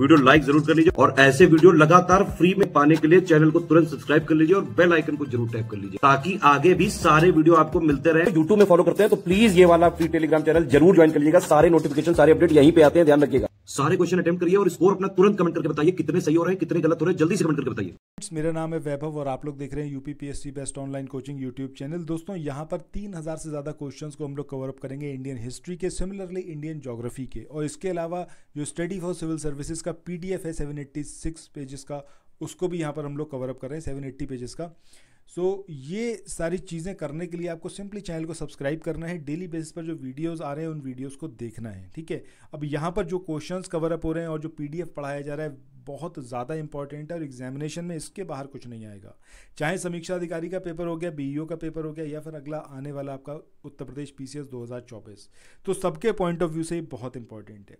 Video like जरूर कर लीजिए और ऐसे वीडियो लगातार फ्री में पाने के लिए चैनल को तुरंत सब्सक्राइब कर लीजिए और बेल आइकन को जरूर टैप कर लीजिए ताकि आगे भी सारे वीडियो आपको मिलते रहे यूट्यूब में फॉलो करते हैं तो प्लीज ये वाला फ्री टेलीग्राम चैनल जरूर ज्वाइन कर लीजिएगा सारे नोटिफिकेशन सारे अपडेट यहीं पे आते हैं ध्यान रखिएगा सारे क्वेश्चन अटेम्प्ट करिए और स्कोर अपना तुरंत कमेंट करके बताइए कितने सही हो रहे हैं कितने गलत हो रहे हैं जल्दी से कमेंट करके बताइए मेरा नाम है वैभव और आप लोग देख रहे हैं UPPSC best online coaching YouTube channel दोस्तों यहाँ पर तीन हज़ार से ज़्यादा क्वेश्चंस को हम लोग कवर अप करेंगे इंडियन हिस्ट्री के सिमिलरली इंडियन ज्योग्राफी के और इसके अलावा जो स्टडी फॉर सिविल सर्विसेज का पीडीएफ है सेवन एट्टी सिक्स पेजेस का उसको भी यहाँ पर हम लोग कवर अप कर रहे हैं सेवन एट्टी पेजेस का सो so, ये सारी चीज़ें करने के लिए आपको सिंपली चैनल को सब्सक्राइब करना है डेली बेसिस पर जो वीडियोस आ रहे हैं उन वीडियोस को देखना है ठीक है अब यहाँ पर जो क्वेश्चंस कवर अप हो रहे हैं और जो पीडीएफ पढ़ाया जा रहा है बहुत ज़्यादा इंपॉर्टेंट है और एग्जामिनेशन में इसके बाहर कुछ नहीं आएगा चाहे समीक्षा अधिकारी का पेपर हो गया बी e का पेपर हो गया या फिर अगला आने वाला आपका उत्तर प्रदेश पी सी तो सबके पॉइंट ऑफ व्यू से बहुत इंपॉर्टेंट है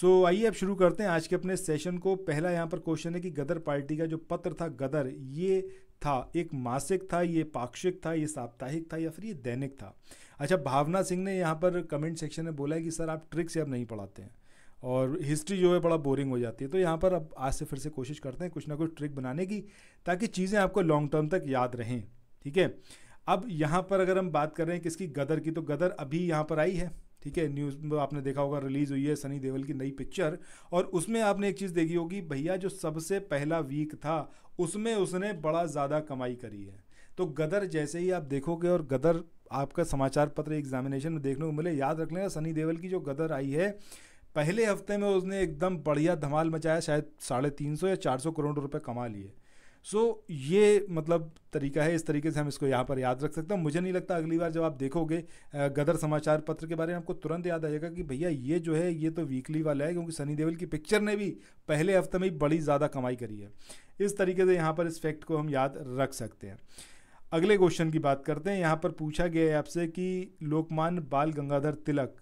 सो so, आइए अब शुरू करते हैं आज के अपने सेशन को पहला यहाँ पर क्वेश्चन है कि गदर पार्टी का जो पत्र था गदर ये था एक मासिक था ये पाक्षिक था ये साप्ताहिक था या फिर ये दैनिक था अच्छा भावना सिंह ने यहाँ पर कमेंट सेक्शन में बोला है कि सर आप ट्रिक्स अब नहीं पढ़ाते हैं और हिस्ट्री जो है बड़ा बोरिंग हो जाती है तो यहाँ पर अब आज से फिर से कोशिश करते हैं कुछ ना कुछ ट्रिक बनाने की ताकि चीज़ें आपको लॉन्ग टर्म तक याद रहें ठीक है अब यहाँ पर अगर हम बात कर रहे हैं किसकी गदर की तो गदर अभी यहाँ पर आई है ठीक है न्यूज़ में आपने देखा होगा रिलीज़ हुई है सनी देओल की नई पिक्चर और उसमें आपने एक चीज़ देखी होगी भैया जो सबसे पहला वीक था उसमें उसने बड़ा ज़्यादा कमाई करी है तो गदर जैसे ही आप देखोगे और गदर आपका समाचार पत्र एग्जामिनेशन में देखने को मिले याद रख लेना सनी देवल की जो गदर आई है पहले हफ्ते में उसने एकदम बढ़िया धमाल मचाया शायद साढ़े तीन सौ या चार सौ करोड़ रुपए कमा लिए सो so, ये मतलब तरीका है इस तरीके से हम इसको यहाँ पर याद रख सकते हैं मुझे नहीं लगता अगली बार जब आप देखोगे गदर समाचार पत्र के बारे में आपको तुरंत याद आएगा कि भैया ये जो है ये तो वीकली वाला है क्योंकि सनी देवल की पिक्चर ने भी पहले हफ्ते में ही बड़ी ज़्यादा कमाई करी है इस तरीके से यहाँ पर इस फैक्ट को हम याद रख सकते हैं अगले क्वेश्चन की बात करते हैं यहाँ पर पूछा गया है आपसे कि लोकमान बाल गंगाधर तिलक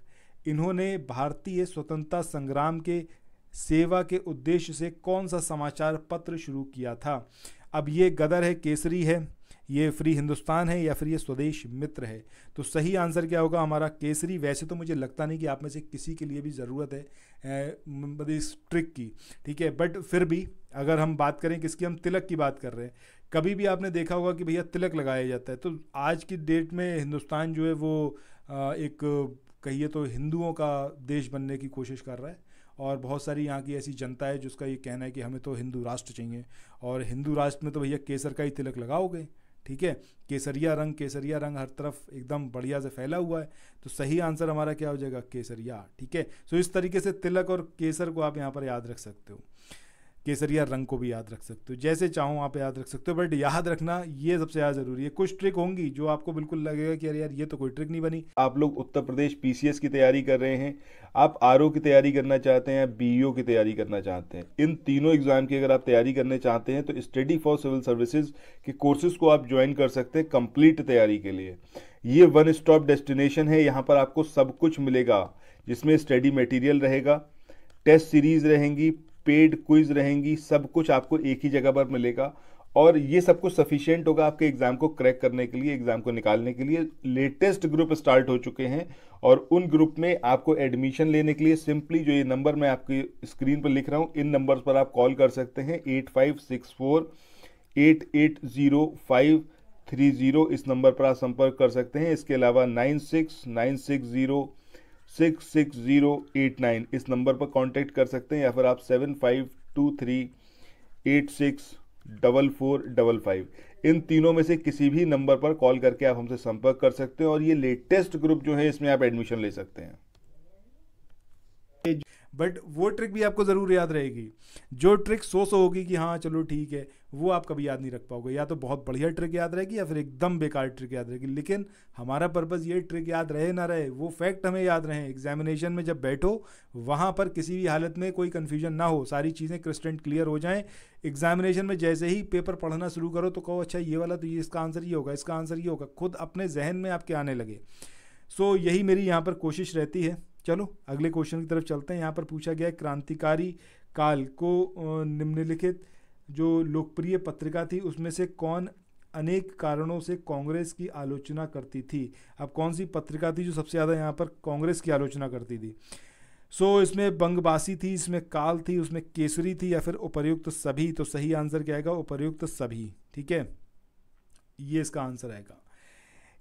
इन्होंने भारतीय स्वतंत्रता संग्राम के सेवा के उद्देश्य से कौन सा समाचार पत्र शुरू किया था अब ये गदर है केसरी है ये फ्री हिंदुस्तान है या फिर ये स्वदेश मित्र है तो सही आंसर क्या होगा हमारा केसरी वैसे तो मुझे लगता नहीं कि आप में से किसी के लिए भी ज़रूरत है मतलब इस ट्रिक की ठीक है बट फिर भी अगर हम बात करें किसकी हम तिलक की बात कर रहे हैं कभी भी आपने देखा होगा कि भैया तिलक लगाया जाता है तो आज की डेट में हिंदुस्तान जो है वो एक कहिए तो हिंदुओं का देश बनने की कोशिश कर रहा है और बहुत सारी यहाँ की ऐसी जनता है जिसका ये कहना है कि हमें तो हिंदू राष्ट्र चाहिए और हिंदू राष्ट्र में तो भैया केसर का ही तिलक लगाओगे ठीक है केसरिया रंग केसरिया रंग हर तरफ एकदम बढ़िया से फैला हुआ है तो सही आंसर हमारा क्या हो जाएगा केसरिया ठीक है सो तो इस तरीके से तिलक और केसर को आप यहाँ पर याद रख सकते हो केसरिया रंग को भी याद रख सकते हो जैसे चाहो आप याद रख सकते हो बट याद रखना ये सबसे ज़्यादा ज़रूरी है कुछ ट्रिक होंगी जो आपको बिल्कुल लगेगा कि अरे यार ये तो कोई ट्रिक नहीं बनी आप लोग उत्तर प्रदेश पी की तैयारी कर रहे हैं आप आर की तैयारी करना चाहते हैं बी e की तैयारी करना चाहते हैं इन तीनों एग्ज़ाम की अगर आप तैयारी करने चाहते हैं तो स्टडी फॉर सिविल सर्विसेज के कोर्सेज को आप ज्वाइन कर सकते हैं कंप्लीट तैयारी के लिए ये वन स्टॉप डेस्टिनेशन है यहाँ पर आपको सब कुछ मिलेगा जिसमें स्टडी मटेरियल रहेगा टेस्ट सीरीज रहेंगी पेड क्विज रहेंगी सब कुछ आपको एक ही जगह पर मिलेगा और ये सब कुछ सफिशियंट होगा आपके एग्जाम को क्रैक करने के लिए एग्जाम को निकालने के लिए लेटेस्ट ग्रुप स्टार्ट हो चुके हैं और उन ग्रुप में आपको एडमिशन लेने के लिए सिंपली जो ये नंबर मैं आपकी स्क्रीन पर लिख रहा हूँ इन नंबर पर आप कॉल कर सकते हैं eight five six four eight eight zero five three zero इस नंबर पर आप संपर्क कर सकते हैं इसके अलावा nine six nine six zero six six zero eight nine इस नंबर पर कांटेक्ट कर सकते हैं या फिर आप seven five two three eight six double four double five इन तीनों में से किसी भी नंबर पर कॉल करके आप हमसे संपर्क कर सकते हैं और ये लेटेस्ट ग्रुप जो है इसमें आप एडमिशन ले सकते हैं बट वो ट्रिक भी आपको ज़रूर याद रहेगी जो ट्रिक सो सो होगी कि हाँ चलो ठीक है वो आप कभी याद नहीं रख पाओगे या तो बहुत बढ़िया ट्रिक याद रहेगी या फिर एकदम बेकार ट्रिक याद रहेगी लेकिन हमारा पर्पज़ ये ट्रिक याद रहे ना रहे वो फैक्ट हमें याद रहे एग्जामिनेशन में जब बैठो वहाँ पर किसी भी हालत में कोई कन्फ्यूजन ना हो सारी चीज़ें क्रिस्टेंट क्लियर हो जाएँ एग्जामिनेशन में जैसे ही पेपर पढ़ना शुरू करो तो कहो अच्छा ये वाला तो ये इसका आंसर ये होगा इसका आंसर ये होगा खुद अपने जहन में आपके आने लगे सो so, यही मेरी यहाँ पर कोशिश रहती है चलो अगले क्वेश्चन की तरफ चलते हैं यहाँ पर पूछा गया क्रांतिकारी काल को निम्नलिखित जो लोकप्रिय पत्रिका थी उसमें से कौन अनेक कारणों से कांग्रेस की आलोचना करती थी अब कौन सी पत्रिका थी जो सबसे ज़्यादा यहाँ पर कांग्रेस की आलोचना करती थी सो so, इसमें बंगबासी थी इसमें काल थी उसमें केसरी थी या फिर उपर्युक्त सभी तो सही आंसर क्या आएगा उपर्युक्त सभी ठीक है ये इसका आंसर आएगा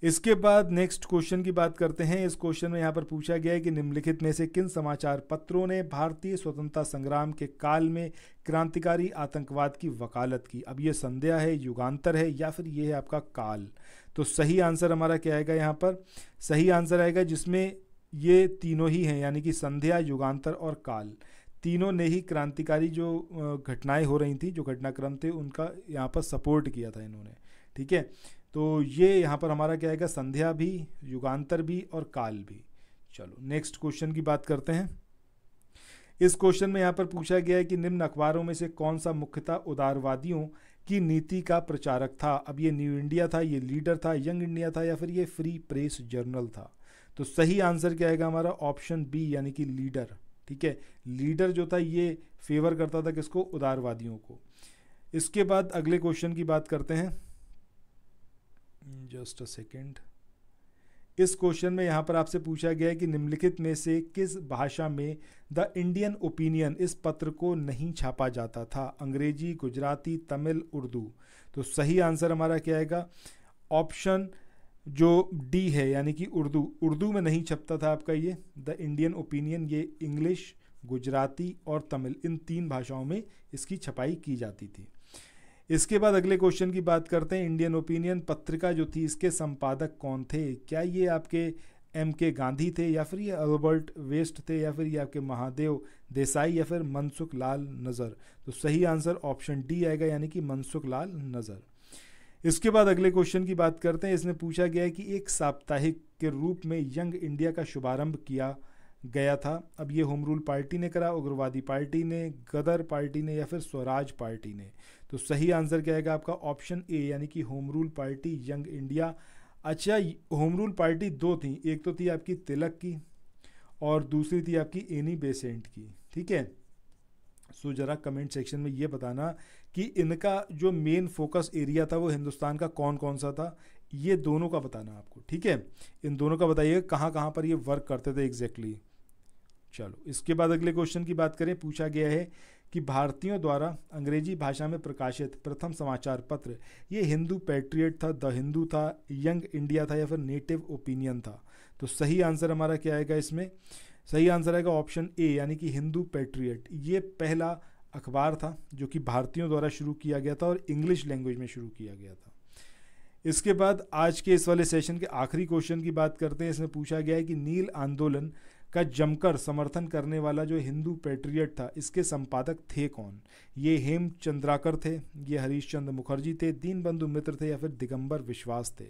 इसके बाद नेक्स्ट क्वेश्चन की बात करते हैं इस क्वेश्चन में यहाँ पर पूछा गया है कि निम्नलिखित में से किन समाचार पत्रों ने भारतीय स्वतंत्रता संग्राम के काल में क्रांतिकारी आतंकवाद की वकालत की अब ये संध्या है युगांतर है या फिर ये है आपका काल तो सही आंसर हमारा क्या आएगा यहाँ पर सही आंसर आएगा जिसमें ये तीनों ही हैं यानी कि संध्या युगांतर और काल तीनों ने ही क्रांतिकारी जो घटनाएं हो रही थी जो घटनाक्रम थे उनका यहाँ पर सपोर्ट किया था इन्होंने ठीक है तो ये यहाँ पर हमारा क्या आएगा संध्या भी युगांतर भी और काल भी चलो नेक्स्ट क्वेश्चन की बात करते हैं इस क्वेश्चन में यहाँ पर पूछा गया है कि निम्न अखबारों में से कौन सा मुख्यतः उदारवादियों की नीति का प्रचारक था अब ये न्यू इंडिया था ये लीडर था यंग इंडिया था या फिर ये फ्री प्रेस जर्नल था तो सही आंसर क्या आएगा हमारा ऑप्शन बी यानी कि लीडर ठीक है लीडर जो था ये फेवर करता था किसको उदारवादियों को इसके बाद अगले क्वेश्चन की बात करते हैं जस्ट अ सेकेंड इस क्वेश्चन में यहाँ पर आपसे पूछा गया है कि निम्नलिखित में से किस भाषा में द इंडियन ओपिनियन इस पत्र को नहीं छापा जाता था अंग्रेजी गुजराती तमिल उर्दू तो सही आंसर हमारा क्या आएगा ऑप्शन जो डी है यानी कि उर्दू उर्दू में नहीं छपता था आपका ये द इंडियन ओपिनियन ये इंग्लिश गुजराती और तमिल इन तीन भाषाओं में इसकी छपाई की जाती थी इसके बाद अगले क्वेश्चन की बात करते हैं इंडियन ओपिनियन पत्रिका जो थी इसके संपादक कौन थे क्या ये आपके एम के गांधी थे या फिर ये अल्बर्ट वेस्ट थे या फिर ये आपके महादेव देसाई या फिर मनसुख लाल नज़र तो सही आंसर ऑप्शन डी आएगा यानी कि मनसुख लाल नज़र इसके बाद अगले क्वेश्चन की बात करते हैं इसमें पूछा गया है कि एक साप्ताहिक के रूप में यंग इंडिया का शुभारंभ किया गया था अब ये होम रूल पार्टी ने करा उग्रवादी पार्टी ने गदर पार्टी ने या फिर स्वराज पार्टी ने तो सही आंसर क्या आएगा आपका ऑप्शन ए यानी कि Home Rule party Young India अच्छा होम रूल पार्टी दो थी एक तो थी आपकी तिलक की और दूसरी थी आपकी एनी बेसेंट की ठीक है सो ज़रा कमेंट सेक्शन में ये बताना कि इनका जो मेन फोकस एरिया था वो हिंदुस्तान का कौन कौन सा था ये दोनों का बताना आपको ठीक है इन दोनों का बताइए कहाँ कहाँ पर ये वर्क करते थे एग्जैक्टली exactly. चलो इसके बाद अगले क्वेश्चन की बात करें पूछा गया है कि भारतीयों द्वारा अंग्रेजी भाषा में प्रकाशित प्रथम समाचार पत्र ये हिंदू पैट्रियट था द हिंदू था यंग इंडिया था या फिर नेटिव ओपिनियन था तो सही आंसर हमारा क्या आएगा इसमें सही आंसर आएगा ऑप्शन ए यानी कि हिंदू पैट्रियट ये पहला अखबार था जो कि भारतीयों द्वारा शुरू किया गया था और इंग्लिश लैंग्वेज में शुरू किया गया था इसके बाद आज के इस वाले सेशन के आखिरी क्वेश्चन की बात करते हैं इसमें पूछा गया है कि नील आंदोलन का जमकर समर्थन करने वाला जो हिंदू पेट्रियट था इसके संपादक थे कौन ये हेम चंद्राकर थे ये हरीश चंद्र मुखर्जी थे दीनबंधु मित्र थे या फिर दिगंबर विश्वास थे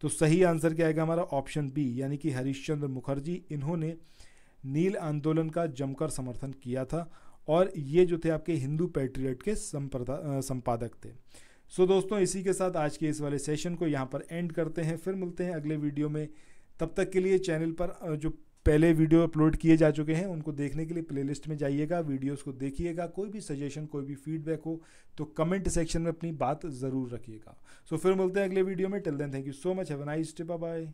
तो सही आंसर क्या आएगा हमारा ऑप्शन बी यानी कि हरीश चंद्र मुखर्जी इन्होंने नील आंदोलन का जमकर समर्थन किया था और ये जो थे आपके हिंदू पेट्रियट के संपादक थे सो so, दोस्तों इसी के साथ आज के इस वाले सेशन को यहाँ पर एंड करते हैं फिर मिलते हैं अगले वीडियो में तब तक के लिए चैनल पर जो पहले वीडियो अपलोड किए जा चुके हैं उनको देखने के लिए प्लेलिस्ट में जाइएगा वीडियोस को देखिएगा कोई भी सजेशन कोई भी फीडबैक हो तो कमेंट सेक्शन में अपनी बात ज़रूर रखिएगा सो so, फिर मिलते हैं अगले वीडियो में till then thank you so much have nice day bye